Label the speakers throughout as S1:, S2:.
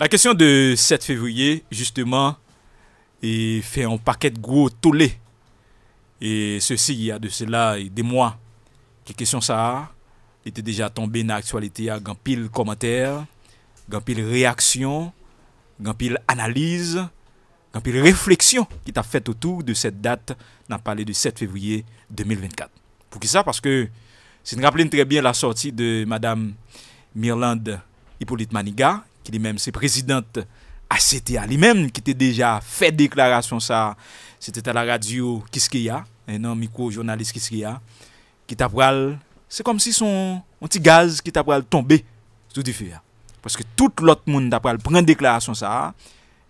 S1: La question de 7 février, justement, est fait un paquet de gros tollés. Et ceci, il y a de cela des mois. Que question ça était déjà tombé dans l'actualité à pile commentaires, grand pile réaction, grand pile analyse, grand pile réflexion qui t'a fait autour de cette date, n'a parlé du 7 février 2024. Pour qui ça Parce que si nous rappelons très bien la sortie de Madame Mirland Hippolyte Maniga, ki li menm se prezident ACTA li menm ki te deja fe deklarasyon sa, se te ta la radio kiske ya, enan mikro jounalist kiske ya, ki ta pral, se si son petit gaz qui' ta tomber. tombe sou di Parce Paske tout lot moun ta pral pren deklarasyon sa,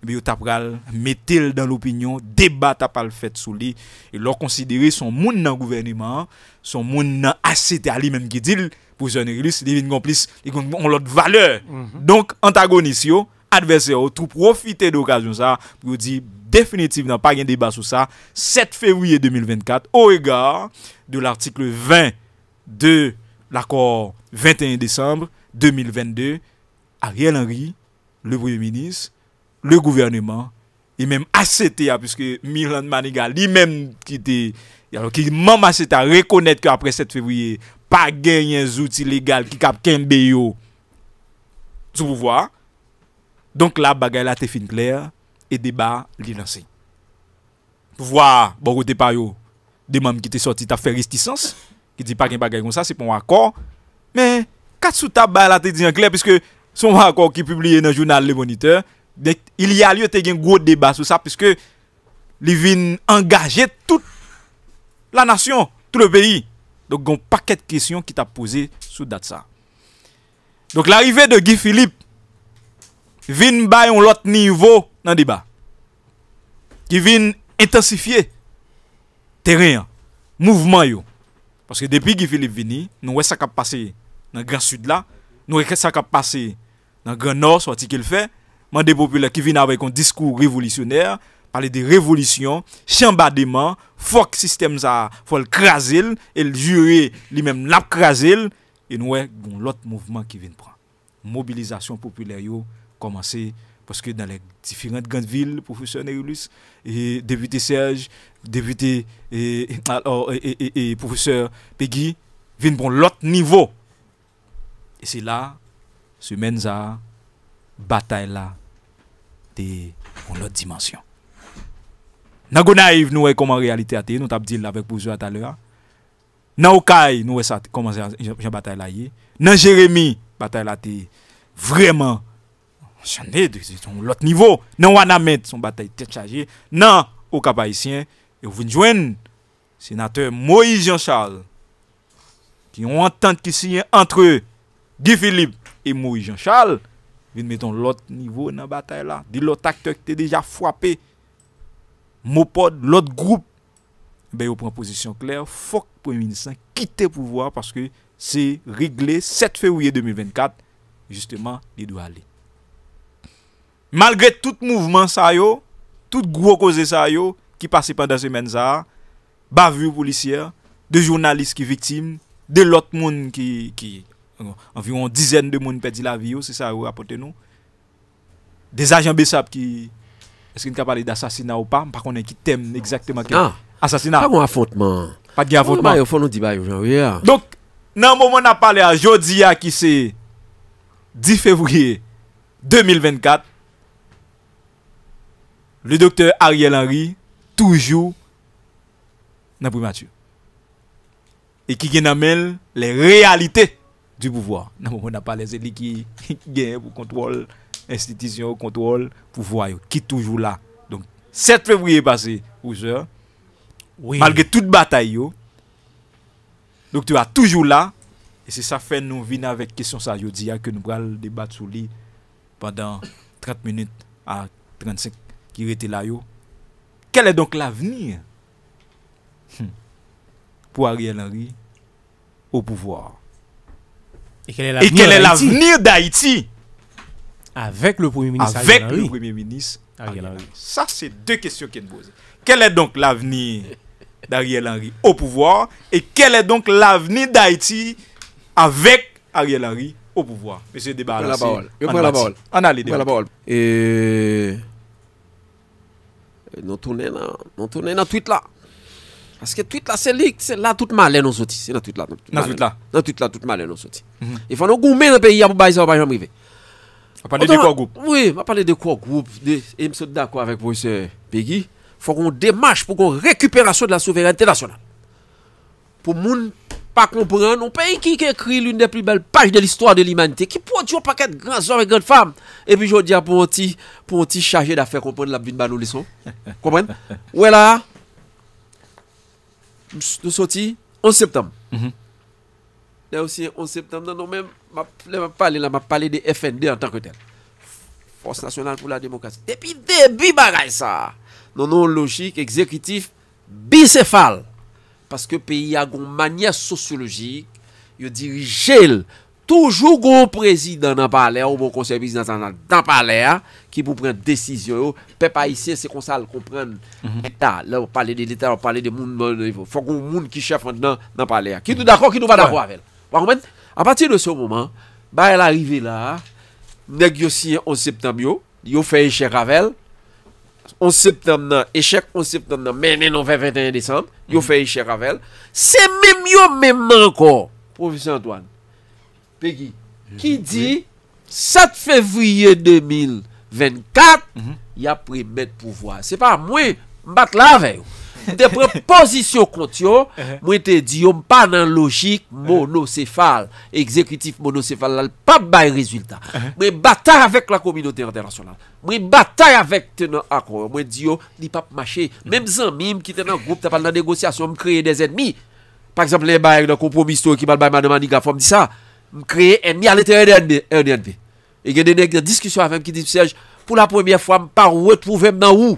S1: ebe eh yo ta pral metel dans l'opinion débat ta pral fet sou li, e lor konsidere son monde nan gouvernement, son monde nan ACTA lui-même menm ki pour jeune ils des complice, ils ont l'autre valeur. Mhm. Donc, antagoniste, adversaires tout profiter d'occasion ça pour dire définitivement pas de débat sur ça. 7 février 2024, au regard de l'article 20 de l'accord 21 décembre 2022, Ariel Henry, le Premier ministre, le gouvernement et même ACTA, puisque Milan Maniga lui-même qui était. Alors, à reconnaître qu'après 7 février, pa gen yon zouti legal ki kap kenbe yo, sou pou vwa, donk la bagay la te fin kler, e deba li lanse. Pou vwa, bonk ou te payo, deman mi ki te sorti ta feristisans, ki di pa gen bagay kon sa, se pon wakor, men, kat sou ta bagay la te diyan kler, piske son wakor ki publiye nan jounal Le Moniteur, il yal yo te gen gwo deba sou sa, piske li vin engaje tout la nasyon, tout le veyi, Donc, il y a un paquet de questions qui t'a posé sur date ça. Donc, l'arrivée de Guy Philippe vient d'un un autre niveau dans le débat. Qui vient intensifier terrain, mouvement. Yo. Parce que depuis Guy Philippe vini, nous avons ça qui a passé dans le Grand Sud là, nous avons ça qui a passé dans le Grand Nord, soit qu'il fait, mais des populaires qui vient avec un discours révolutionnaire, pale bon, de revolisyon, chanba deman, fok sistem za fòl krasil, el jure li menm nap krasil, en wè goun lot mouvman ki vin pran. Mobilizasyon popüler yo komanse, paske nan le diferent gandvil, profeseur Neroulis, debite Serge, debite profeseur Pegui, vin bon lot nivou. E se la, se men za batay la, te goun lot dimansyon. Nan nous voyons comment la réalité a été. Nous avons dit avec vous tout à l'heure. Nan Okaï, nous voyons comment une bataille là été. Nan Jérémy bataille là été vraiment. J'en ai son l'autre niveau. Nan met son bataille tête chargée. Nan Okap haïtien. Et vous joignez, sénateur Moïse Jean-Charles, qui ont tant qui signe entre eux, Guy Philippe et Moïse Jean-Charles. mettre un l'autre niveau dans la bataille là. Dit l'autre acteur qui était déjà frappé. Mopod, l'ot group, beyo pren pozisyon kler, fok pou yon minisan, kite pou vwa, paske se rigle, 7 fewye 2024, justeman, li dwa li. Malgre tout mouvment sa yo, tout gro koze sa yo, ki pase pandan semen za, bavu policier, de jounalist ki viktim, de lot moun ki, anvion dizen de moun pedi la vi yo, se sa yo apote nou, de ajan besap ki, Est-ce qu'on pas parlé d'assassinat ou pas Parce qu'on est qui thème exactement ah, Assassinat Pas un
S2: affrontement Pas de affrontement il bah, faut nous moment où on Donc
S1: non moment on a à qui 10 février 2024 Le docteur Ariel Henry toujours, dans le primature. et qui gagne les réalités du pouvoir. Dans le moment où on a parlé les élites qui gagnent pour contrôle institution au contrôle, pouvoir qui toujours là. Donc, 7 février passé, ou oui. malgré toute bataille, donc tu as toujours là, et c'est ça fait nous venir avec question ça, que nous allons débattre sur lui pendant 30 minutes à 35 qui était là. Quel est donc l'avenir hum, pour Ariel Henry au pouvoir
S3: Et quel est l'avenir
S1: d'Haïti avec le Premier ministre Avec Ariel Henry. le Premier ministre Ça, c'est deux questions qui nous posent. Quel est donc l'avenir d'Ariel Henry au pouvoir et quel est donc l'avenir d'Haïti avec Ariel Henry au pouvoir Monsieur Débat, la parole. Je prends la parole. On a les débats. la parole.
S2: Et. Nous tournons dans tweet là. Parce que tweet là, c'est là, c'est là toute malheur nous sorti. C'est dans tweet là. Dans tweet là. toute nous sorti. Mhm. Il faut nous gommer dans le pays pour baisser un pas de arriver. On parle de quoi groupe Oui, on parle de quoi groupe Et je suis d'accord avec professeur Peggy. Il faut qu'on démarche pour qu'on récupère la souveraineté nationale. Pour ne monde pas comprendre, on pays qui écrit l'une des plus belles pages de l'histoire de l'humanité, qui produit un paquet de grands hommes et grandes femmes. Et puis je dis pour un petit, pour un petit chargé d'affaires comprendre la vie de nos leçons. Comprenez Ouais là, nous sortis en septembre. Mhm. La ou si 11 septembre nan nou men Ma pale de FND an tanke tel Force nationale pou la demokrasi E pi debi bagay sa Nan nou logik ekzekritif Bicefal Paske peyi agon manye sosyologik Yo dirijel Toujou goun prezident nan pale Ou bon konservis nan pale Ki pou pren desisyon Pe pa isye sekonsal Kon pren etat Fok goun moun ki chef nan pale Ki nou d'akon ki nou va d'akon avel A pati de sou mouman Ba el arive la Negosye 11 septem yo Yo feye che Ravel 11 septem nan, eshek 11 septem nan Menenon 21 december Yo feye che Ravel Se men yo menman ko Profesor Antoine Peggy, ki di 7 fevriye 2024 Ya premet pouvoi Se pa mwen bat la vey Uh-huh. Mwen te prepozisyon klot yo, mwen te diyo mpa nan logik uh-huh. monosefal, ekzekritif monosefal lal, pap bay rezultat. Uh-huh. Mwen batay avèk la kominote internasyonal. Mwen batay avèk te nan akor. Mwen diyo, li pap mache, mwen zanmim ki te nan goup, te pal nan negosyasyon, mwen kreye de zanmi. Par eksemple, le bayek nan kompromisto ki mal bayman nan manigafon, mwen di sa, mwen kreye enmi alète rdnv. E gen denek de diskisyon avèm ki di sej, pou la premiè fwa mpa wètrouvem nan wou.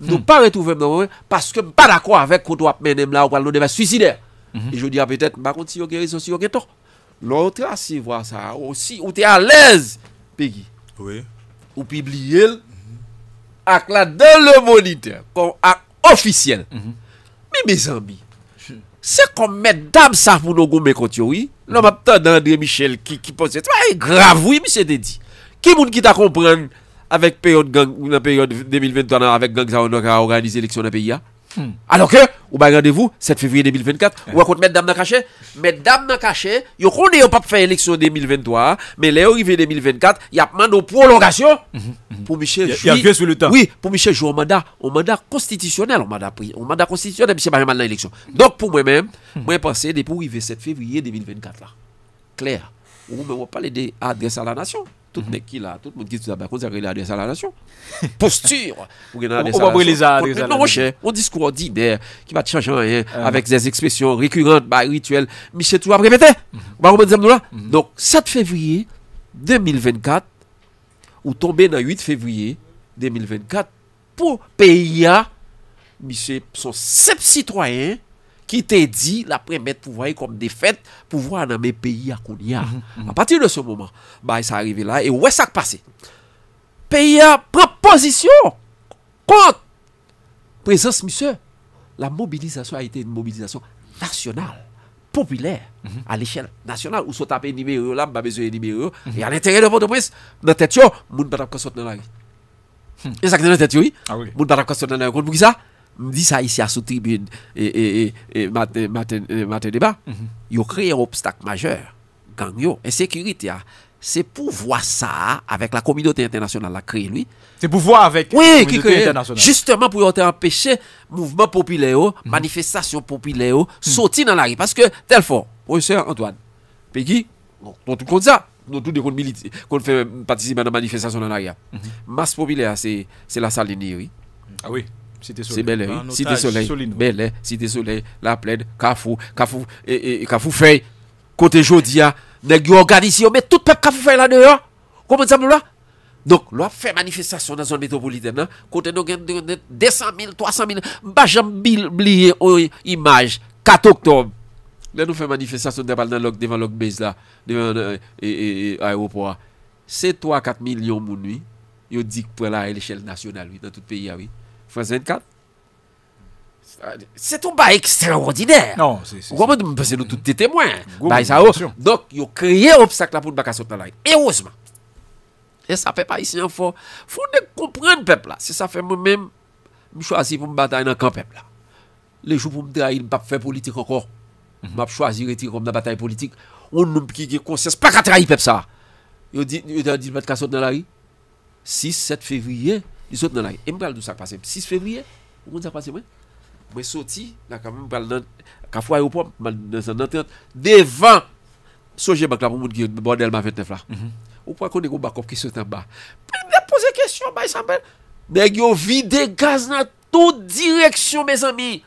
S2: Nou pa retouvèm nan wè, paske m pa d'akwa avèk koto ap menèm la, ou pal nou devè suicidè. E jwè diya pètèt, m pa konti yon kèri sou si yon kèton. Lò, ou tè la, si vwa sa, ou tè alèz, pegi, ou pi bli yèl, ak la de lè monite, kon ak ofisyèl. Mi mè zanbi, se kon mè dam saf mouno goun mè konti wè, lò m ap tè dè André Michel, ki pon sè, se mè yon grav wè, mi sè dè di. Ki moun ki ta komprèn, avec période période 2023 avec gang ça on a organisé l'élection dans pays hein. hmm. Alors que ou avez bah, rendez-vous 7 février 2024 eh. ou contre mesdames dans cachet, mesdames dans cachet, yo connaît pas faire élection 2023 mais les arrivé 2024, y a demandé une prolongation hmm. pour Michel Il y a sur le temps. Oui, pour Michel jouer un mandat, un mandat constitutionnel, On mandat pris, un mandat constitutionnel Michel pas mal dans l'élection. Donc pour moi-même, hmm. moi penser depuis arriver 7 février 2024 là. Clair. Ou pas on parler adresser à la nation tout mhm. le monde qui là, tout le monde qui dit, bah, qu'on à la nation. Posture on gagner l'adresse à la nation. Non, cher, discours ordinaire qui va changer ah. avec des expressions récurrentes, bah, rituelles. Michel, tu vas répéter. Mhm. Bah, mhm. Donc, 7 février 2024, ou tomber dans 8 février 2024, pour payer, Michel, son sept citoyens qui te dit la mettre pour voir comme défaite pour voir dans mes pays à Kounia. Mm mhm. À partir de ce moment, bah ça arrivé là et où ouais ça passé. Pays a prend position contre présence monsieur. La mobilisation a été une mobilisation nationale, populaire mhm. à l'échelle nationale où sont tapés numéro là, pas besoin d'un numéro mhm. et à l'intérieur de votre presse, notre dans tête yo, moun pas dans la rue. Hmm. Et ça que dans tête oui. Ah Moun pas sortir dans la rue pour ça je dis ça ici à sous tribune et, et, matin, matin, euh, débat, ils mhm. ont créé un obstacle majeur. Gang yo, insécurité. Ah, c'est pour voir ça ah, avec la communauté internationale la créer lui. C'est pour voir avec oui, la communauté internationale. Justement pour empêcher mouvement populaire, mm manifestation populaire, mm sortir dans la rue. Parce que tel fort, professeur Antoine, Peggy, on tout contre ça nous tous des qu'on fait participer à la manifestation dans l'arrière. rue. Ah. Mhm. Masse populaire, c'est la salle de Ah oui. Site sole, la plèd, kafou, e kafou fèy Kote jodia, neg yon gani si yon Mè tout pep kafou fèy la nè yon Komè zan mè lò? Donk lò fè manifestasyon nan zon metropolitè nan Kote nò gen de 200.000, 300.000 Mbajan 1000 bliye o yon imaj 4 oktom Lè nou fè manifestasyon devan lòk bez la Devan lòk bez la E a yon pwa 7-3-4 milyon moun wè Yon dik pou la lèchèl nasyonal wè Nan tout peyi a wè C'est un bail extraordinaire. Non, c'est ça. Parce que nous tous des témoins. Donc, ils ont créé un obstacle pour le bac à sauter dans Et heureusement. Et ça fait pas ici un fort. faut comprendre le peuple. C'est ça fait moi-même. Je choisis pour me battre dans le camp peuple. Les jours pour me trahir, je ne pas faire politique encore. Je mm -hmm. choisi de retirer comme dans la bataille politique. On nous qui conscience, pas qu'à trahir peuple ça. Ils ont dit, ils ont dit, dans la rue. 6-7 février. Disot nan la, mbeal nou sak pase, 6 fevriye, mbeal nou sak pase mwen, mwen soti, nan ka mbeal nan, ka fwa yo pou, nan 31, devan, soje bak la pou moun ki yo nan delman 29 la. Ou pou akon dek yo bakop ki sotan ba. Mwen dek pose kestyon ba, yisabel, dek yo vide gaz nan tou direksyon, mes ami.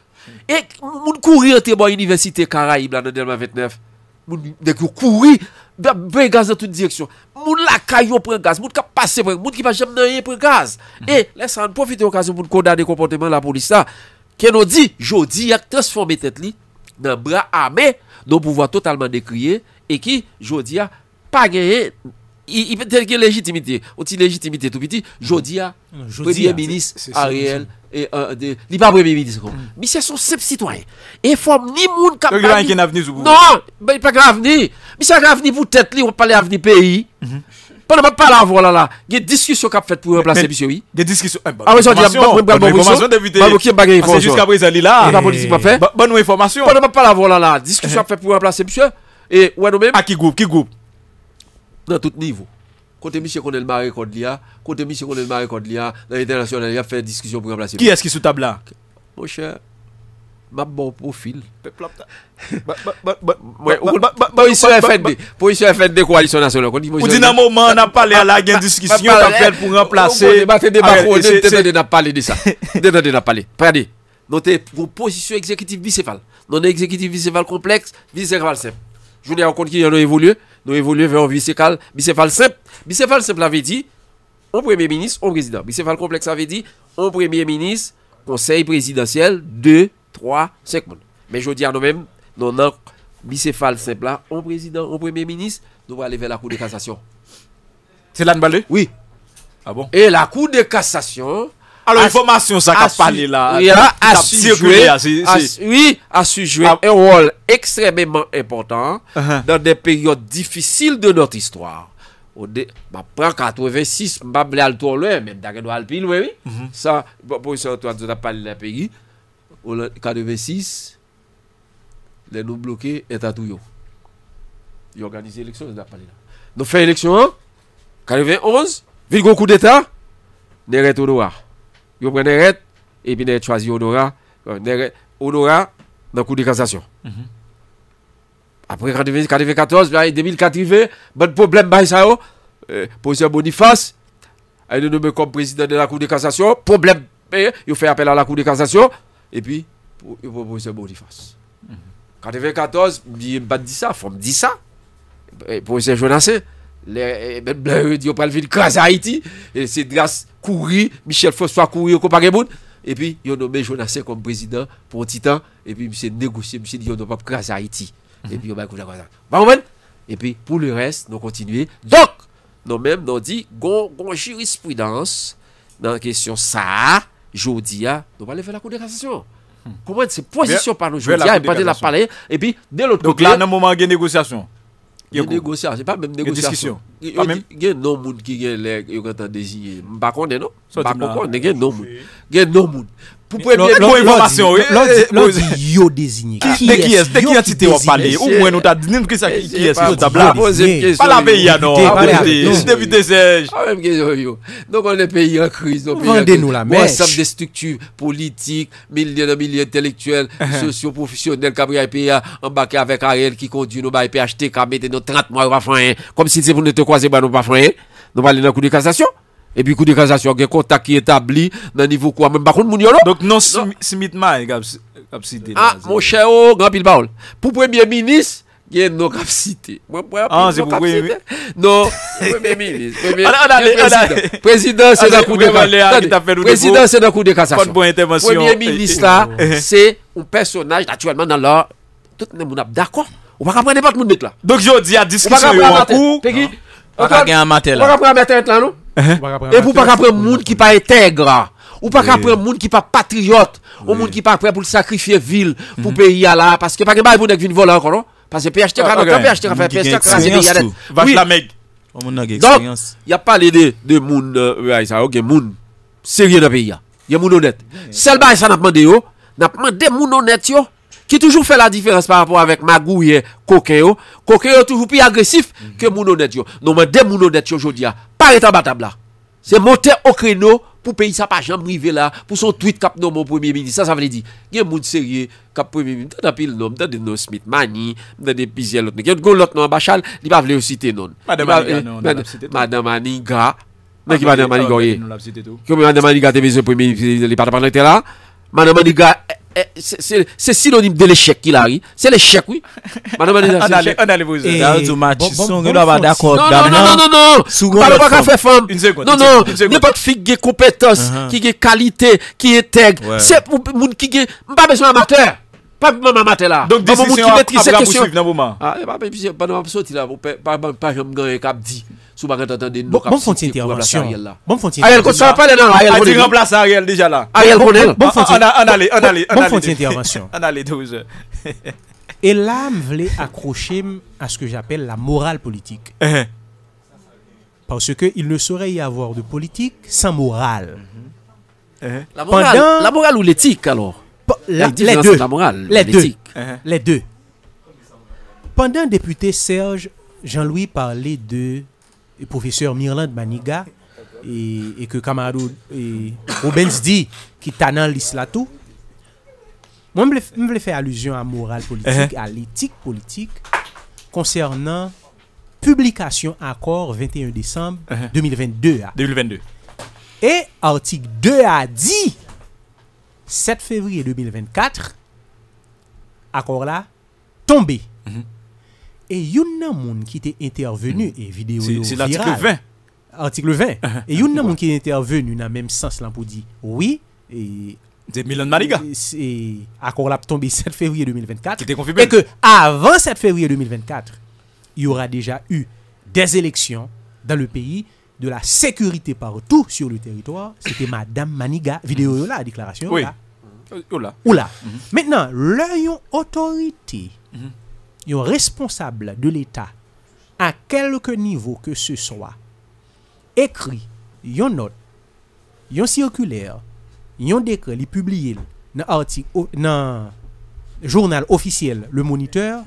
S2: Ek, moun kouri an tebo an universite Karaib la nan delman 29. Moun dek yo kouri an. Ben gaz nan tout di reksyon Moun la kayo pren gaz Moun ka pase preng Moun ki pa jemnen ye preng gaz mhm. E lè san profite okasyon Moun kondade kompontemen la polisa Keno di Jodi yak transforme tet li Nan bra ame Non pouvoi totalman de kriye E ki Jodi ya Pa genye O ti legitimite Jodia, mm, premier minis Ariel euh, Li pa premier minis mm. Misè son sep sitwany Enfom ni moun Misè ak avni voutet li Ou pale avni peyi Pwede mwen pale avon lala Gye diskusyon kap fèt pou yon plase Mwen mwen pale avon lala Diskusyon kap fèt pou yon plase Ki goup dans tout niveau. Côté monsieur qu'on le maré côté monsieur qu'on le maré dans l'international, il y a fait discussion pour remplacer. Qui est-ce qui est sous table là Mon cher, ma bon profil. Position FND, position FND, coalition nationale. on dit dans moment, on a parlé à la guerre discussion, on a fait pour remplacer. On a ah parlé de ça. On a parlé. Regardez, notre position positions exécutives notre Non exécutif bicéphale complexe, bicéphale simple. Je vous dis encore qu'il y en a évolué. Nous évoluer vers un bicéphale, bicéphale simple. Bicéphale simple avait dit, un premier ministre, on président. Bicéphale complexe avait dit, un premier ministre, conseil présidentiel, deux, trois 5 Mais je dis à nous-mêmes, non, non, bicéphale simple un président, un premier ministre, nous allons aller vers la Cour de cassation. C'est là Oui. Ah bon? Et la Cour de cassation, A l'informasyon sa ka pali la. A sujwe. A sujwe. A un rol ekstremement important dan de peryote difisil de not istwa. Ou de, ma pran 86, mba ble al tolwe, men dage nou al pil wewi. Sa, pou yon tolwe, zot a pali la peyi. Ou lè, 86, lè nou bloke etatou yo. Yo organizi eleksyon zot a pali la. Nou fè eleksyon an, 91, vil goun kou deta, ne reto nou a. Nou fè eleksyon an, prenez une retraite et puis a choisi Honora. Euh, Honora, dans la cour de cassation. Mm-hmm. Après 1994, 2004, bon problème, un problème. Le professeur Boniface, il est nommé comme président de la Cour de cassation. Problème, ben, il fait appel à la Cour de cassation. Et puis, il propose Boniface. En mm-hmm. 94, il a dit ça, il faut me dire ça. Pour Mwen eh, blan yon pral vin krasa Haiti Se dras kouri Michel Fossois kouri E pi yon nome Jonasen kom prezident Pon titan E pi mwen se negosye E pi pou le res Non kontinue Donk non men non di Gon jiris pridans Nan kesyon sa Jodia Komen se posisyon E pi Nè mouman gen negosyasyon Gye negosya, se pa mèm negosya sou. Gye nou moun ki gye lèk yon gata desi, mbakonde nou. Mbakonde, gye nou moun. Gye nou moun. Vous information,
S3: yo Qui a t'a qui est Pas la veille, non. Ah,
S2: Donc on est pays en crise, des structures politiques, milliers milliers intellectuels, uh-huh. sociaux professionnels avec Ariel qui conduit nos qui nos 30 mois Comme si vous ne te croisez pas bah, nous pas Nous dans coup de cassation. Epi kou de kasasyon gen kontak ki etabli Nan nivou kwa mwen bakoun moun yolo Donk non, non. smitman ah, Mon chè ou, gran pil baoul Pou premye minis Gen non kap site ah. Non, premye minis Prezident Prezident senan kou de kasasyon Premye minis la Se un personaj Natyouanman nan la On baka prene pat moun bit la On baka prene On baka prene On baka prene Uh-huh. Et pour pas prendre monde qui pas intègre. Ou pas prendre un monde qui pas patriote, ou monde qui pas prêt pour sacrifier ville, pour mhm. pays à là, parce que pas que bah, vous n'êtes qu'une voler encore, non? Parce que PHT, quand ah, on PHT, on fait PHT, c'est Donc, il n'y a pas l'idée de monde, monde sérieux dans le pays. Hein. Il y a monde honnête. Seul celle ça n'a pas demandé, n'a pas demandé monde honnête, qui toujours fait la différence par rapport avec magouille, coquin, est toujours plus agressif mhm. que mon honnête. Non, mais des gens honnête aujourd'hui, Arreta batab la. Se monte okre nou pou peyi sa pajan mri ve la. Pou son tweet kap nou moun premier ministre. Sa sa vle di. Gen moun serye kap premier ministre. Mwen tan apil nou. Mwen tan den nou smit mani. Mwen tan den pizye lout. Gen goun lout nou an bachal. Li pa vle ou site non. Mwen nan mani ga. Mwen ki mani mani ga ou ye. Ki mwen nan mani ga te vize premier ministre. Li pa tapan nan te la. Mani mani ga. Eh, Se silonim de lè chèk ki la ri Se lè chèk wè An alè wè zè Non, non, non, non Non, non, non Mè pat fik gè kompetans Kè gè kalite, kè etèk Mè pat besò amatè Mè pat besò amatè
S3: la Mè pat besò
S2: amatè la sous bagat attendez nous bon font intervention
S3: bon font Ariel qu'on pas parler non Ariel ah, remplace Ariel déjà là Ariel connaît bon font ah, on allait, on allait, bon font intervention on allait 12 et là me voulais accrocher à ce que j'appelle la morale politique uh-huh. parce que il ne saurait y avoir de politique sans morale uh-huh. la morale la morale ou l'éthique alors les deux les deux uh-huh. les deux pendant député Serge Jean-Louis parlait de professeur Mirland Maniga et, que Kamarou et dit qui t'analyse là tout. Moi, je voulais faire allusion à morale politique, uh-huh. à l'éthique politique concernant publication accord 21 décembre 2022. Uh-huh. 2022. Et article 2 a dit 7 février 2024, accord là, tombé. Mm-hmm. Et il y a un qui était intervenu, mm. et vidéo C'est l'article 20. Article 20. et il y a un qui est intervenu dans le même sens là pour dire oui. Et c'est Milan Maniga C'est accord là tombé 7 février 2024. Et que avant 7 février 2024, il y aura déjà eu des élections dans le pays, de la sécurité partout sur le territoire. C'était Madame Maniga, vidéo mm. là, déclaration. Oui.
S2: Oula. Oula. Mm-hmm.
S3: Maintenant, l'œil autorité. Mm-hmm yon responsable de l'État, à quelque niveau que ce soit, écrit yon note, yon circulaire, yon décret, publié dans article, journal officiel, le moniteur,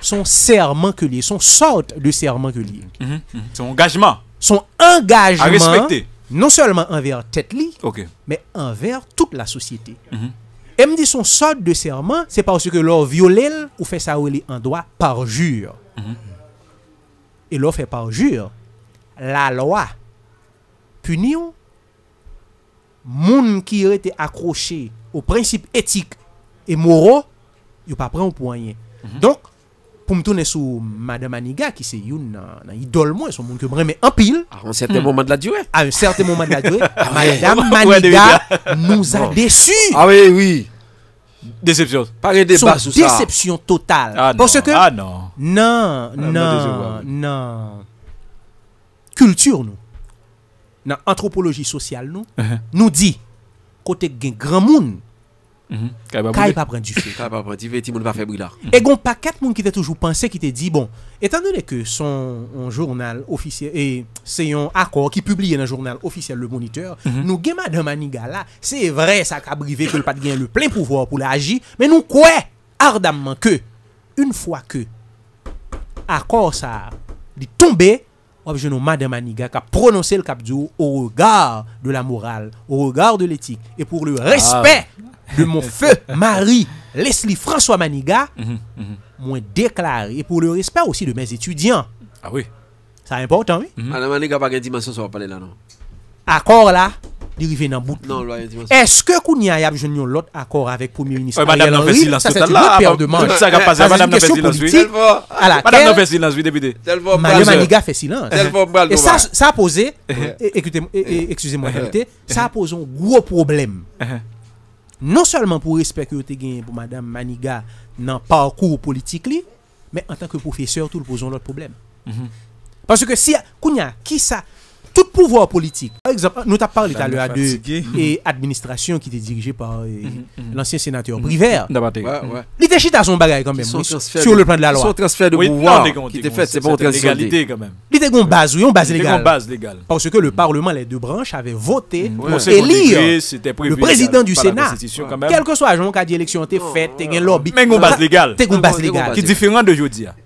S3: son serment que lié, son sorte de serment que lié. Mhm, mhm. Son engagement. Son engagement. À respecter. Non seulement envers tête mais envers toute la société. Mhm. M di son sot de serman, se par se ke lor violel ou fe sa ou li an doa parjur. Mm-hmm. E lor fe parjur, la loa, punyon, moun ki rete akroche ou prinsip etik e moro, yo pa pren ou poanyen. Mm-hmm. Donk, pour me tourner sur Madame Maniga qui c'est une, euh, idole, moi, son monde que je mais en pile. À un certain moment de la durée. À un certain moment de la durée, ah Madame Maniga nous a déçus. Ah oui, oui. Déception. Pas de débat sur ça. Déception totale. Ah Parce que. Ah non. Non, ah, non, Culture, nous. Dans anthropologie sociale, nous. Uh-huh. Nous dit, côté grand monde Mhm.
S2: Kaya pa pren di fè Kaya pa pren di fè Ti moun pa fè bwi la E gon
S3: pa ket moun ki te toujou panse Ki te di bon Etan dole ke son Un jurnal ofisye E seyon akor Ki publie nan jurnal ofisye Le moniteur mhm. Nou gen madame Aniga la Se vre sa ka brive Ke l pat gen le plen pouvo Pou la aji Men nou kwe Ardamman ke Un fwa ke Akor sa Di tombe Wap gen nou madame Aniga Ka prononse l kap di ou Ou regard De la moral Ou regard de l etik E pou le ah, respè A de mon feu Marie Leslie François Maniga, mhm, mhm. m'ont déclaré Et pour le respect aussi de mes étudiants. Ah oui. C'est important, oui.
S2: Mhm. Madame Maniga pas une dimension sur parler là non.
S3: Accord là, dérivé dans bout. Non, Est-ce que Kounia y a un autre accord avec Premier ministre Madame non fait silence tout là. Ça qui eh, eh, madame non fait silence. Madame non fait silence, député.
S1: Madame Maniga fait silence. Et ça ça a posé eh, excusez-moi, ça
S3: a posé un gros problème. Non salman pou respek yote gen pou madame Maniga nan parkour politik li, men an tanke profeseur tou l pou zon lot problem. Mhm. Paske si ya, kounya, ki sa... Tout pouvoi politik, nou ta parle ta le a de administrasyon ki te dirije par lansyen senatyor privèr, li te chita son bagay kambèm, sou le plan de la loi. Son transfer de pouvoi ki te fète, se bon transfer de. Li te gounbaz ou yonbaz legal, porsè ke le parlement lè mm-hmm. non. ah, ah, de branche avè votè pou elire le prezident du senat, kelke so ajon kadi eleksyon te fète, te gen lobby. Men gounbaz legal, ki diferan de jodi a.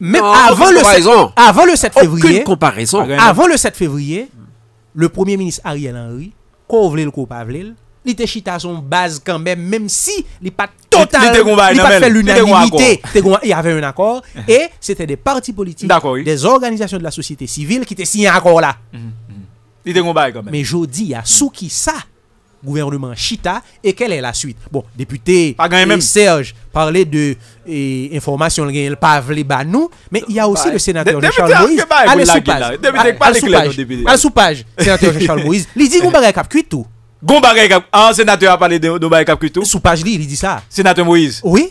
S3: Mais avant, le 7, avant le 7 février. Aucune comparaison. Avant le 7 février, le premier ministre Ariel Henry, qu'on le il était chita son base quand même, même si il n'est pas total, il pas fait l'unanimité. Il y avait un accord et c'était des partis politiques, des organisations de la société civile qui étaient signés un accord là. Mhm, mhm. Il était Mais je dis, il y a qui ça gouvernement Chita et quelle est la suite Bon, député Serge parlait de et, information le pavle nous, mais il y a aussi bah, le sénateur de charles Moïse bah, allez sous page. Allez sous Sénateur Jean-Charles Moïse, il dit qu'on bagay cap tout. Gon un sénateur a parlé de bagay cap cuit Sous page il dit ça.
S1: Sénateur Moïse. Oui.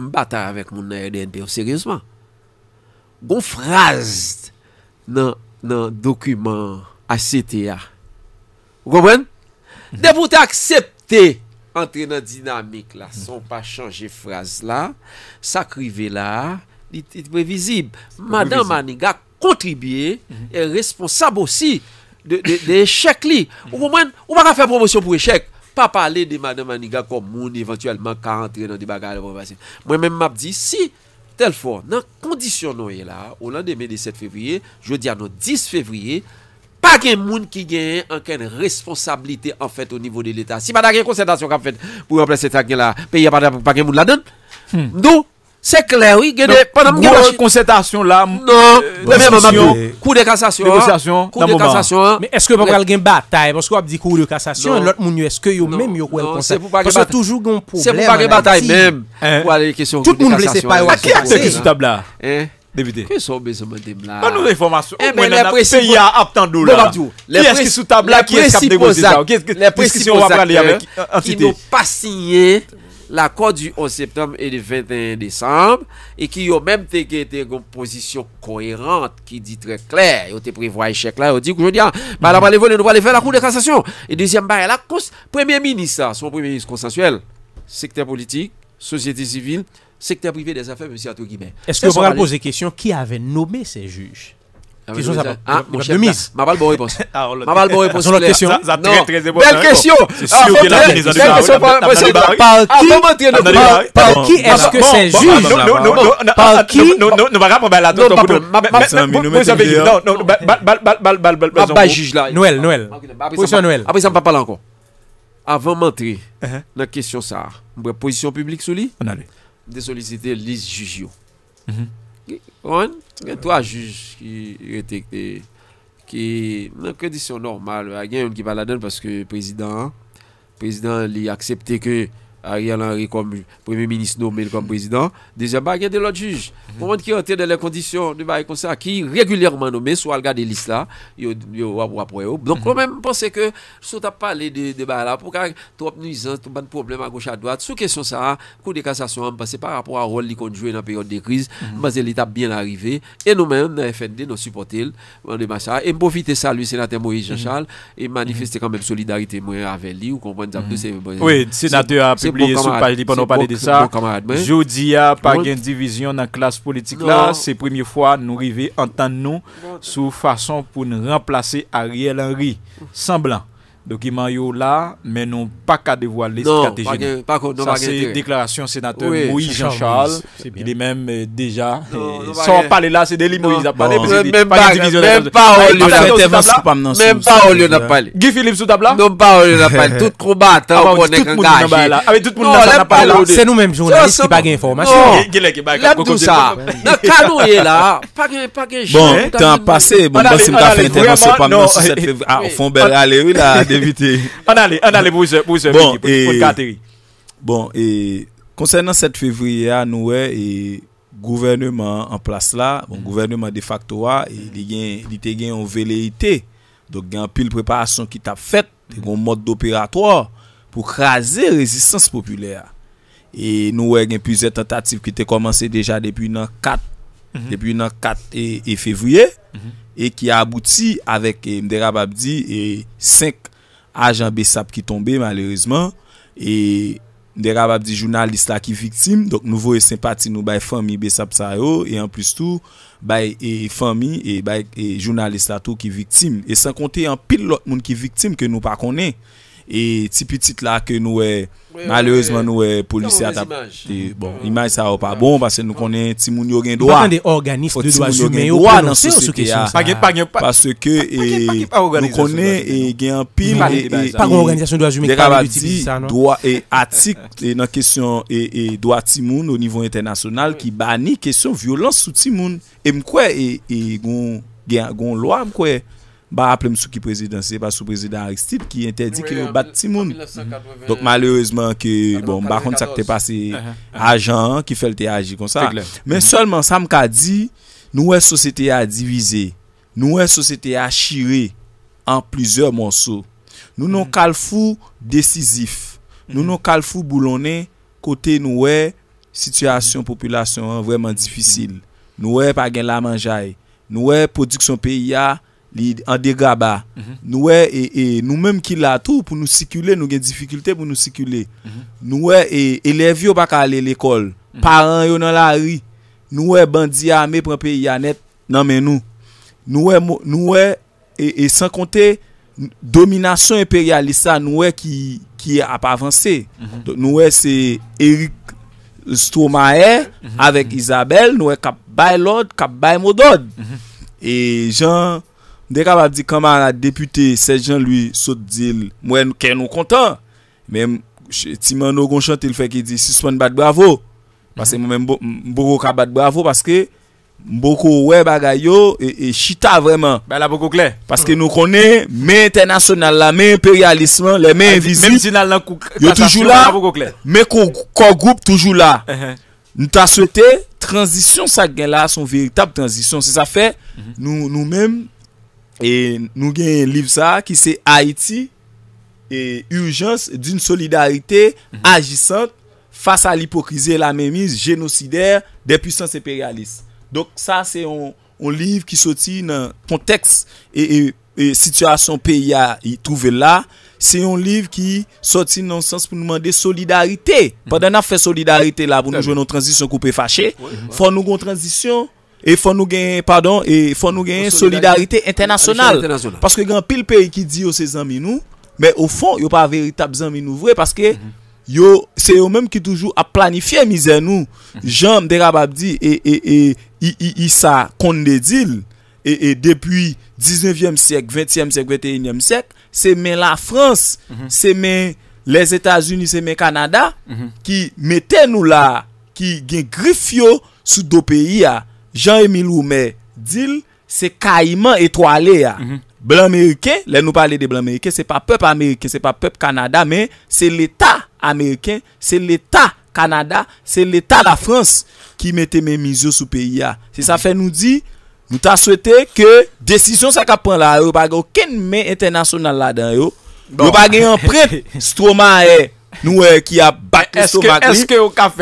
S2: Mbata avèk moun na RDNPO. E Seriosman. Gon fraz nan dokumen ACTA. Gomen. Depote akseptè. Antre nan dinamik la. Son pa chanje fraz la. Sakrive la. Dit previsib. Mada maniga kontribye. Mhm. E responsab osi. De enchèk li. Ou mwen. Ou mwen ka fè promosyon pou enchèk. pa pale de madame Aniga kom moun eventuellement ka rentre nan di bagaje. Mwen men map di, si tel for nan kondisyon nou ye la, ou lan de me de 7 februye, jodi an nou 10 februye, pa gen moun ki gen anken responsabilite an fèt o nivou de l'Etat. Si pa da gen konsentasyon an fèt pou yon prese trakne la, peye pa gen moun hmm. la den, nou Se klè
S1: wè gè de... Gou lè konsentasyon lè... Non...
S3: Kou non. non, de kasasyon... Kou ah, de kasasyon... Mè eske pou akal gen batay? Mòs kou ap di kou de kasasyon... Non... Mòs mounou eske yo mèm yo kou el konsentasyon... Non, se pou akal gen batay... Se pou akal gen batay
S2: mèm... Tout moun blese pa yon soukoun... Mè kè akte ki sou tab la? Debitè. Mè nou renformasyon... Mè mè mè mè mè mè... Pè yon aptan nou la... Mè mè mè mè... Mè mè mè mè mè mè... M l'accord du 11 septembre et du 21 décembre, et qui ont même été une position cohérente qui dit très clair, ils ont prévu échec là, ils ont dit que je dis, ah, bah là, bah, nous allons bah, aller faire la Cour de cassation. Et deuxième, bah, la Premier ministre, son Premier ministre consensuel, secteur politique, société civile, secteur privé des affaires, monsieur Ato Est-ce que vous allez poser
S3: question qui avait nommé ces juges Question ça.
S2: Ah, mon Ma Ma réponse. question. question. la de Par qui est-ce que c'est
S1: non Non, non, non,
S2: la Non, non,
S4: non,
S1: là. Noël, Noël. Noël.
S2: Après ça, pas parler encore. Avant dans question ça, position publique sous On Des solliciter liste kon, gen to a juj ki reteke ki nan kredisyon normal a gen yon ki pala den paske prezident prezident li aksepte ke a ryan lan re kom premier ministre nou men kom prezident, dezen bagen de lòt juj pou mwen ki yon tè de lè kondisyon mhm. de bagen kon sa ki, regulyèrman nou men sou al gà de l'Isla, yon wap wap wè yo donk lò mè m'ponse ke sou tap pale de bag la pou kèk trop nizan tou ban problem an goch à doit, sou kesyon sa kou de kasasyon an m'pase par rapport a rol li kon jwè nan peryode de kriz, mwazè l'etap bièn l'arivè, e nou mè yon fnd nou supportè lè, mwande mwache a, e m'pofite sa lwè senate Moui Jean Charles e manifest oubliye sou pa li panopane de sa, jodi ya pa
S1: gen divizyon nan klas politik non. la, se premiye fwa nou rive entan nou, bon. sou fason pou nou remplase Ariel Henry, semblan, document yo là mais non pas qu'à dévoiler stratégie ça c'est déclaration sénateur oui, Jean Charles il est même euh, déjà euh, sans parler là c'est délit Il a parlé même pas même
S2: pas au lieu même pas au lieu de parler. Guy Philippe sous table non pas au lieu n'a parler. tout combattant on connaît avec tout le monde n'a pas là c'est nous
S3: même journalistes qui pas d'information
S1: tout ça dans canon là pas pas bon temps passé bon bah c'est pas fait intervention pas non si ça fait fond ah, là On ale, on ale mwize mwize Bon, e konsenant 7 fevriye a nou e gouvernement en plas la bon, mm. gouvernement de facto a li te gen yon vele ite do gen pil preparasyon ki ta fet yon mod doperatoir pou krasi rezistans populer e nou e gen pwize tentatif ki te komanse deja depi nan 4 mm-hmm. depi nan 4 e fevriye mm-hmm. e ki a abouti avek eh, mdera babdi e 5 Ajan Besap ki tombe malerizman E derabab di jounalista ki viktim Donk nouvo e sempati nou bay fami Besap Sayo E an plus tou bay fami e jounalista tou ki viktim E san konte yon pil lot moun ki viktim ke nou pa konen E tipi tit la ke nou e Malouzman nou e polisya ta Bon, imaj sa wap a bon Pase nou konen timoun yo gen doa O
S3: timoun yo gen doa nan sou seke
S1: Pase ke Nou konen gen anpil E atik Nan kesyon doa timoun O nivou internasyonal ki bani Kesyon violans sou timoun E mkwe gen lwa mkwe ba aple msou ki prezidansi, se pa sou prezidansi, stil ki entedi ki bat timoun. Dok malerouzman ki, bon, bakon sa kte pase ajan, ki fel te aji kon sa. Men solman, sa m ka di, nou e sosete a divize, nou e sosete a chire, an plizèr monsou. Nou nou kal uh-huh. fou desizif, nou nou kal uh-huh. fou boulone, kote nou e situasyon, populasyon vwèman difisil. Uh-huh. Nou e pa gen la manjaye, nou e prodiksyon peyi ya, en dégâts mhm. nous même qui la trouvons pour nous circuler, nous avons des difficultés pour nous circuler mhm. nous, les élèves qui sont à l'école, mhm. parents dans à la rue, nous, les bandits qui ont pris non mais nous nous, nous et sans compter la domination impérialiste, nous, qui a pas avancé nous, c'est Eric Stromae avec Isabelle nous, nous avons cap l'ordre, nous et Jean De kaba di kama la depute, se jan lui sot dil mwen kè nou kontan, men timan nou gonchantil, fek yi di sispon bat bravo. Pase mwen mwen mboko ka bat bravo, paske mboko we bagay yo, e, e chita vreman. Ben la mboko klet. Paske nou konen men internasyonnal la, men imperialisman, le men ah, vizit. Men vizit nan lankou. Yo toujou la, men kogoup toujou la. Nou ta swete, transisyon sa gen la, son veritab transisyon. Se sa fe, mhm. nou men mwen, E nou gen yon liv sa ki se Haiti, e urjans doun solidarite mhm. ajisant fasa l'hipokrize la memis genosider de pwisans imperialist. Donk sa se yon liv ki soti nan konteks e sityasyon peya yi trouve la. Se yon liv ki soti nan sens pou nou mande solidarite. Mhm. Padè nan fè solidarite la pou nou joun nou transisyon koupe fache. Fò nou goun transisyon. E fon nou gen solidarite internasyonal Paske gen pil peyi ki di yo se zanmi nou Me ou fon yo pa veritab zanmi nou vre Paske yo se yo menm ki toujou a planifiye mize nou Janm de Rababdi e sa konde dil E depuy 19yem sek, 20yem sek, 21yem sek Se men la Frans, se men les Etats-Unis, se men Kanada Ki meten nou la, ki gen grif yo sou do peyi ya Jean-Emil Roumen dil se kayman etwale ya. Blan Ameriken, mhm. lè nou pale de Blan Ameriken, se pa pep Ameriken, se pa pep Kanada, men se l'Etat Ameriken, se l'Etat Kanada, se l'Etat la Frans ki mette men mizyo sou peyi ya. Se sa fe nou di, nou ta swete ke desisyon sa ka pon la yo, bago ken men internasyonal la dan yo, yo bagen yon prep strouman ya yo. Nou e ki ap bat listo makri,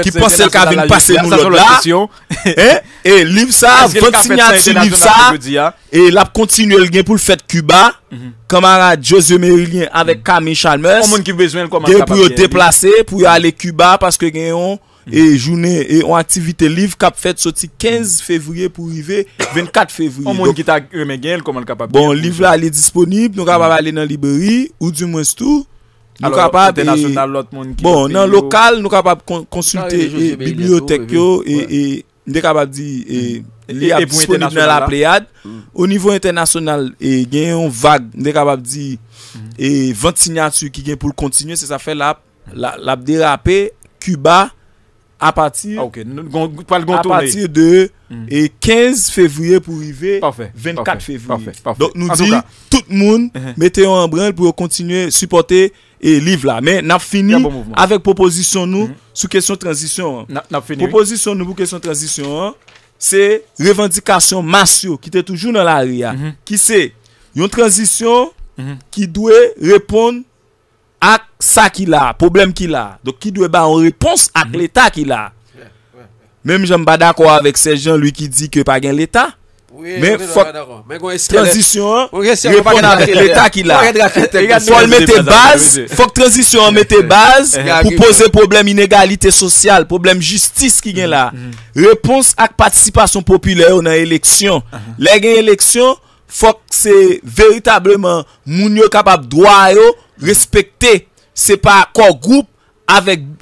S1: ki pase kabin pase nou lot la, e liv sa, vwot sinyansi liv sa, e lap kontinu el gen pou l fèt Cuba, kamara mhm. Josie Merilien avèk mhm. Kamil Chalmers, gen pou yo deplase, pou yo ale Cuba, paske gen yon, e jounen, e yon aktivite liv, kap fèt soti 15 fevriye pou rive 24 fevriye. Bon, liv mhm. la alè disponib, nou kap avè alè nan liberi, ou di mwen stou, Nou kapap, bon nan lokal, nou kapap konsulte bibliotek yo e ndè kapap di li ap disponiblen la preyad. O mm. nivou internasyonal, e genyon vage, ndè kapap di, mm. e 20 sinyatur ki genyon pou l'kontinu, se sa fè l'ap derape, Cuba, a patir, a patir de 15 fevrouye pou rive, 24 fevrouye. Donk nou di, tout moun, uh-huh. meteyon en branl pou l'kontinu, pou l'kontinu, pou l'kontinu, pou l'kontinu, E liv la, men nap fini bon Avèk proposisyon nou mhm. Sou kesyon transisyon Proposisyon nou pou kesyon transisyon Se revendikasyon masyo Ki te toujou nan la ria Ki mhm. se yon transisyon Ki mhm. dwe repon Ak sa ki la, problem ki la Dok ki dwe ba an repons ak l'Etat ki la Mèm jèm bada kwa Avèk se jen luy ki di ki pa gen l'Etat
S2: Men fok transisyon repon nan l'etat ki la Fok
S1: transisyon an mette baz pou pose problem inegalite sosyal Problem justice ki gen la Repons ak patisipasyon popüler ou nan eleksyon Lè gen eleksyon fok se veritableman moun yo kapap dwa yo Respektè se pa kòk group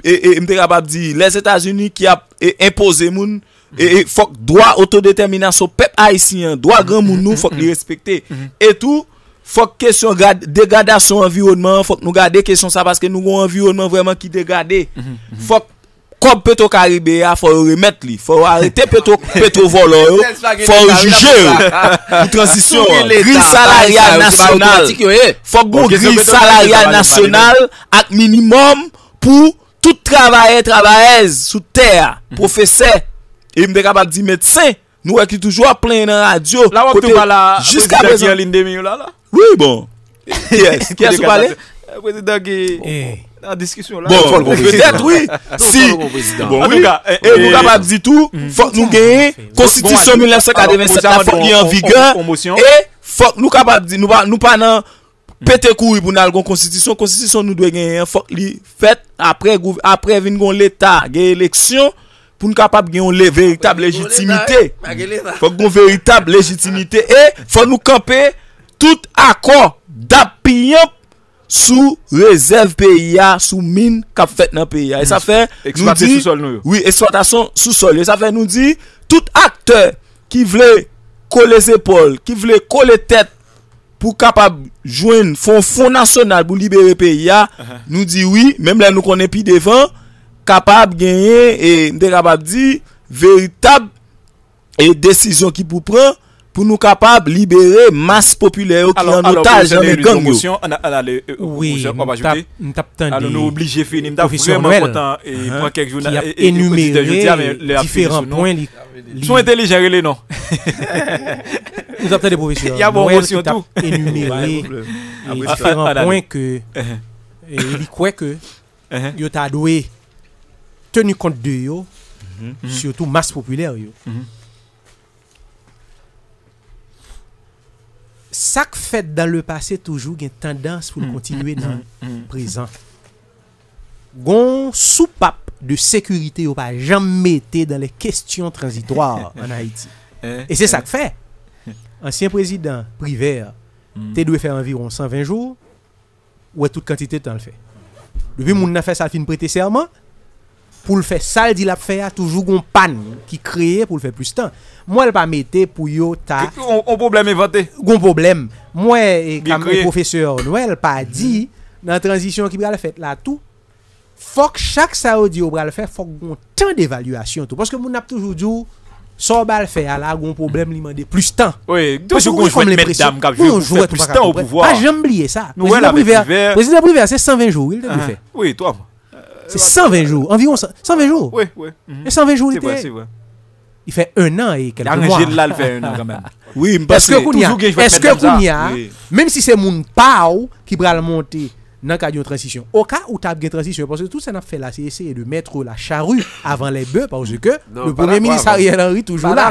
S1: E mte kapap di les Etats-Unis ki ap impose moun E, e, fok, doa otodeterminasyon pep a yisi Dwa gran mounou fok li respekte E tou, fok kesyon Degada son environman Fok nou gade kesyon sa Paske nou goun environman vreman ki degade Fok, kob peto karibè a Fok remet li Fok arrete peto volan Fok juje Fok bon gri salaryal nasyonal At minimum Pou tout travaye Travayez sou ter Profese E mde kabab di medsen, nou ekli toujwa plen nan radyo. La wak tou bala prezident Yalinde mi ou la la? Oui bon. Ki es? Ki es eh. ou pale? Prezident gen an diskisyon la. Bon, fote bon prezident. Fete wii. Si. Bon wika. E mde kabab di tou, mm. fote nou genye, bon, bon, Konstitisyon 1997 bon, la fote genye an vigan, e fote nou kabab di nou panan pete kou yi pou nal gon Konstitisyon. Konstitisyon nou dwe genye an fote li fet apre vin gon l'Etat genye eleksyon, pou nou kapap gen yon le veritab legitimite, fòk gen yon veritab legitimite, e fòk nou kapè tout akon dap piyop sou rezerv P.I.A., sou min kap fèt nan P.I.A. E sa fè nou di, oui, eksportasyon sou sol, e sa fè nou di, tout akteur ki vle kole zepol, ki vle kole tèt pou kapap jwen fon fon nasyonal pou libere P.I.A., uh-huh. nou di, oui, mèm lè nou konè pi devan, kapab genye e ndera bap di veritab e desizyon ki pou pran pou nou kapab libere mas populè ou ki anotajan le ganglou. An alè, on va jote. An nou oblige finim. Profesor Noël ki ap enumeri diferan poin li. Sou entelijere le nan. Nou ap ten de profesor Noël ki ap enumeri diferan poin ki
S3: li kwe ke yo ta adowe tenu compte de yo, mhm. Mhm. surtout masse populaire yo. Ça mhm. fait dans le passé toujours une tendance pour continuer dans le présent. Gon soupape de sécurité ou pas jamais été dans les questions transitoires en Haïti. Eh. Et c'est ça que fait. Ancien président privé, tu dû faire environ 120 jours, ou toute quantité de temps le fait. Depuis mon a fait ça, fin prêter serment, pou l fè sal di l ap fè, toujou goun pan ki kreye pou l fè plus tan. Mwen l pa mette pou yo ta... Goun probleme evote? Goun probleme. Mwen, e, kam mwen profeseur, mwen l pa di nan transisyon ki bral fèt la tou, fòk chak sa ou di ou bral fèt, fòk goun tan d'evaluasyon tou. Pòske moun ap toujou djou sa ou bral fèt, ala goun probleme li mande plus tan. Mwen jwè tou fè plus tan ou pouvò. A, jwè mbliye sa. Mwen jwè mbliye sa. Mwen jwè mbliye sa. Mwen jwè mbliye sa. C'est 120 jours. Environ 120 jours.
S1: Oui, oui. Et 120 jours, il était.
S3: Il fait un an et quelques mois. là, il fait un an quand même.
S1: Oui, parce que Est-ce que Kounia,
S3: même si c'est mon pao qui va le monter nan kanyon transisyon. Ou ka ou tab gen transisyon, pou se tout se nan fe la, se non, ah, bon. eseye non, non, de mette bon, la charu avan lè be, pou se ke, le poule minis arièl anri toujou la.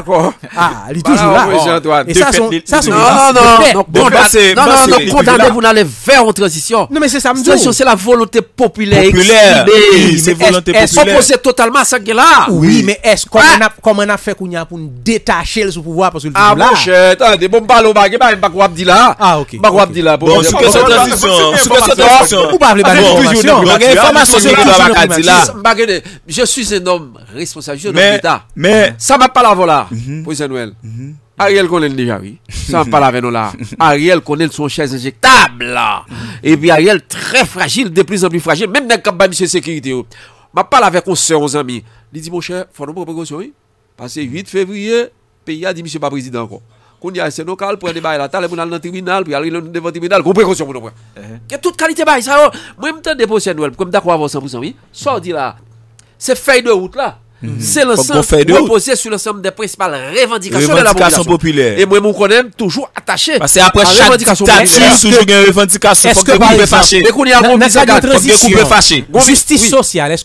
S3: Ha, li toujou la. Paran ouye Jean Antoine, de fèt li toujou la. Nan nan nan, nan nan, non kon dande,
S2: vou nan lè ver an transisyon. Non mè se samdou. Transisyon se la volantè popile, ex-libe, se volantè popile. Se proposè
S3: totalman sangè la. Ou bi, mè es, koman ap fè kou nyan pou nou détachè lè sou pouvoi, pou sou
S2: Je suis un homme responsable. Je suis un homme ça va m'a la voilà, mhm. pour Noël. Mhm. Ariel connaît déjà oui. Ça m'a pas la là. Ariel connaît son chaise injectable. Et puis Ariel très fragile, de plus en plus fragile. Même dans le campagne de sécurité. Oh. M'a pala avec nos sœurs, nos amis. Il dit, mon cher, il faut pou prekonsyon, oui. que 8 février, pays a dit, monsieur pas président encore. Koun ya ese nokal, pren de baye la tal, e moun al nan tribunal, pi al ilan nan tribunal, koun prekonsyon moun an prekonsyon. Kè tout kalite baye sa yo. Mwen mte depose an nou el, pou mte akwa avansan pou san vi. So di la, se fey de out la, se lansan repose sou lansan mwen de prenspal revendikasyon de la popilasyon. E mwen moun konen toujou atache an revendikasyon popilasyon. Tansi soujou gen
S3: revendikasyon, fok gen koube fache. Mwen mte akwa avansan depose an nou el, fok gen koube fache. Justis sosyal, es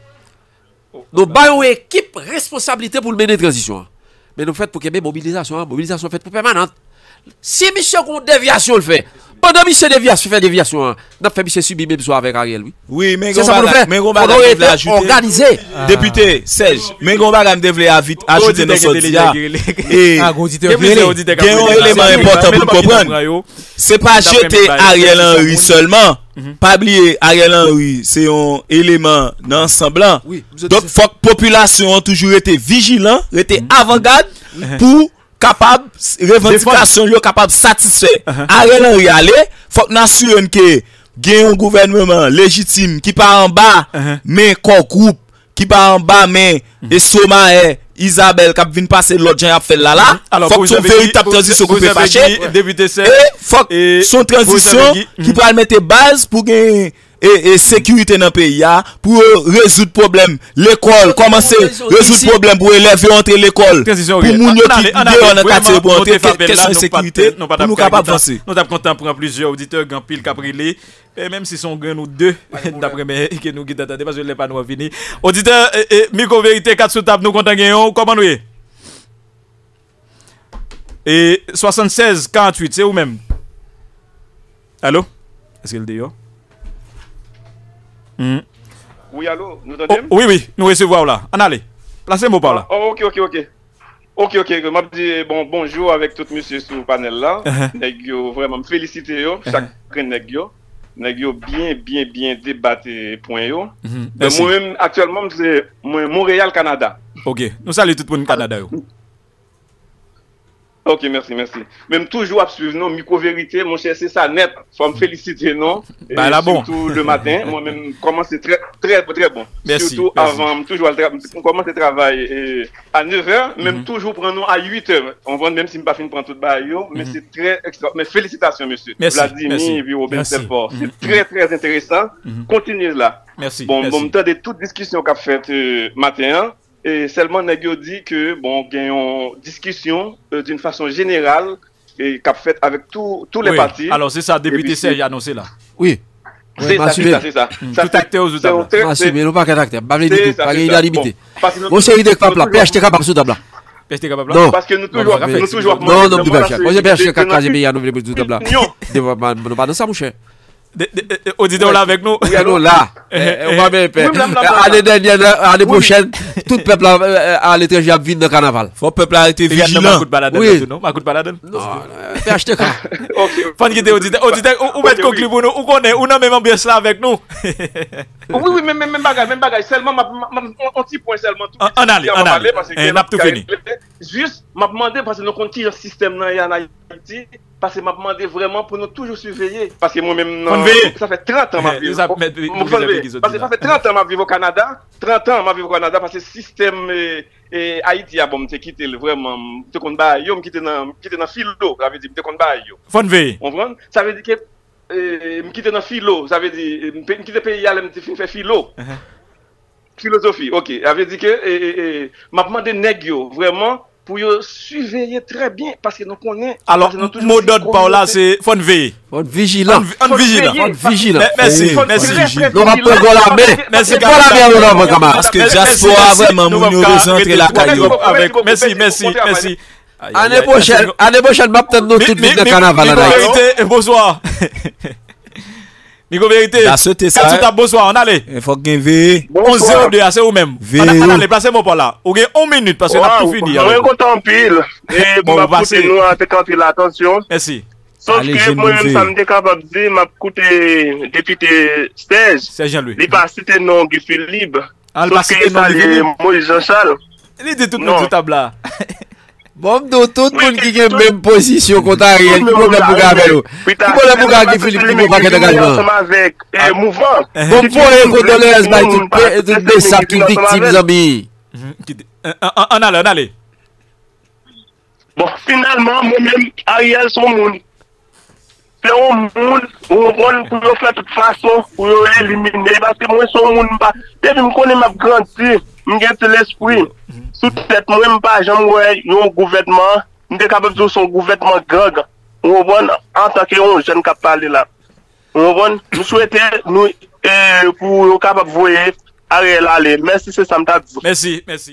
S2: Nous avons une équipe responsabilité pour mener mener transition. Mais nous faisons pour qu'il y ait mobilisation, hein. mobilisation faite pour permanente. Si monsieur ont déviation le fait, Pwè do misè devya sou fè devya sou an, do fè misè subibe sou avèk Ariel, wè? Se sa pou nou fè, mè gomba gam devle ajoute. Mè gomba gam devle ajoute. On gare te organize. Depute
S1: Sej, mè gomba gam devle avite ajoute nan son diya. A gondite yon vreli. A gondite yon vreli. Kè yon eleman important pou mkopwèn? Se pa jete Ariel Henry seulement, pa bliye Ariel Henry, se yon eleman nan semblan. Don fok populasyon an toujou ete vigilant, ete mhm. avant-garde, mhm. pou... kapab revendikasyon, yo kapab satisfe, uh-huh. are nou yale, fok nasuyon ke, gen yon gouvernmèman, lejitim, ki pa anba, uh-huh. men kongroup, ki pa anba men, uh-huh. e soma e, Isabelle, kap vin pase, lò djen ap fel lala, fok son veritab transisyon, koupe fache, e fok son transisyon, ki mm-hmm. pa anmete baz, pou gen, E sekurite nan peyi ya Pou rezout problem L'ekol, koman se, rezout problem Pou eleve yon te l'ekol Pou moun yo ki diyon an katye Pou an te kesyon sekurite Pou nou kap ap vansi Nou tap kontan pran plizye auditeur Gan pil kapri li E menm si son gen nou de Dapre men, ike nou gid atade Pase lè pa nou avini Auditeur, mikon verite Katsou tap nou kontan gen yon Koman nou e? E 76-48, se ou men? Alo? Eske l de yo? Hmm.
S4: Oui, allô, nous oh,
S1: Oui, oui, nous recevons là. En allez, placez-moi par là.
S4: Ah, oh, ok, ok, ok. Ok, ok, m'a dit bon, bonjour avec tout monsieur sur le panel là. Uh-huh. négio vraiment me féliciter yo, uh-huh. chaque négio bien bien bien débatté point yo. Mm-hmm. moi même actuellement c'est Montréal Canada. OK, nous saluons tout le monde Canada Ok, merci, merci. Même toujours à suivre nos micro-vérités, mon cher, c'est ça net. Faut me féliciter, non? Bah, là, bon. Surtout le matin. Moi-même, comment c'est très, très, très bon. Merci. Surtout avant, toujours, on commence le travail et à 9h, même mhm. toujours prenons à 8h. On voit même si je pas fini prendre tout le bail, mais mhm. c'est très extra. Mais félicitations, monsieur. Merci. Vladimir et puis Merci. c'est fort. Mhm. C'est très, très intéressant. Continuez là. Merci. Bon, bon, me de toute discussion qu'a faite euh, matin, hein. Et seulement, Negio dit que, bon, il y a discussion d'une façon générale et qu'a fait avec tous les partis. Alors, c'est ça, député Serge annoncé là.
S2: Oui. C'est ça, c'est ça, Tout acteur pas de Parce que nous toujours. Odi de ou la vek nou Odi de ou la Anè den, anè brochen Tout pepl an letreje ap vin de kanaval Fon pepl an lete vijilan Fon pepl an
S1: lete
S4: vijilan
S2: Fon ki de Odi de Odi de ou met kogli pou nou Ou
S1: konen,
S4: ou nan menman biye slan vek nou Oui, oui, men bagay Selman, an ti pon selman An ale, an ale Just, man pwande Fase nou konti yon sistem nan An ale, an ale Pase m ap mande vreman pou nou toujou suveyye. Pase moun men... Fonveyye! Sa fe 30 an ma vivyo. Mou fonveyye. Pase fa fe 30 an ma vivyo Kanada. 30 an ma vivyo Kanada. Pase sistem e Haiti a bom te kite vreman. Pte kon bay yo, m kite nan filo. Avè di, pte kon bay yo. Fonveyye! Onvran? Sa ve di ke m kite nan filo. Sa ve di, m kite pe yalem te fife filo. Filosofi, ok. Avè di ke m ap mande negyo vreman. Vous surveiller très bien parce que nous connaissons. Alors, mot d'ordre, là,
S1: c'est faut veiller. vigilant. Fon vigilant. Faut vigilant. Merci, merci. Merci, merci. Merci, la Merci, la Parce que vraiment, Merci, merci, merci. Année prochaine, année prochaine, m'a
S2: peut-être
S3: Merci.
S1: Merci. Merci. carnaval. Bonsoir. Miko verite, kat sou ta boso a, an ale, 11.02, ase ou men, an ale, plase mou pou la, ouge, 1 minute, parce yon a pou fini. Mwen kontan
S4: pil, mwen ap koute nou atekan pil atensyon, sòs ke mwen yon samide kap ap zi, mwen ap koute depite stèj, li pasite nou gifil libe, sòs ke yon pali
S1: mou yon chal. Li de tout nou koutab la.
S2: Bom do, tout moun ki gen menm posisyon konta Ariel, ki moun le mou gage yo. Ki moun le mou gage ki Filip, ki moun fake de gajman.
S4: Bon, pou e kondolez bay, etou de sakritik ti mzabi. Anale, anale. Bon, finalman, moun menm Ariel son moun. Se yon moun, yon vol pou yon fle tout fason, yon yon elimine. Baske moun son moun mba, te di mkone m ap granti. Mwen gen se l espri, sou tset mwen mwen pa jen mwen yon gouvedman, mwen dekabab zo son gouvedman greg. Mwen bon, an tak yon jen kap pale la. Mwen bon, mwen souwete nou eh, pou yon kabab voye, arel ale. Mersi se samtak.
S1: Mersi, mersi.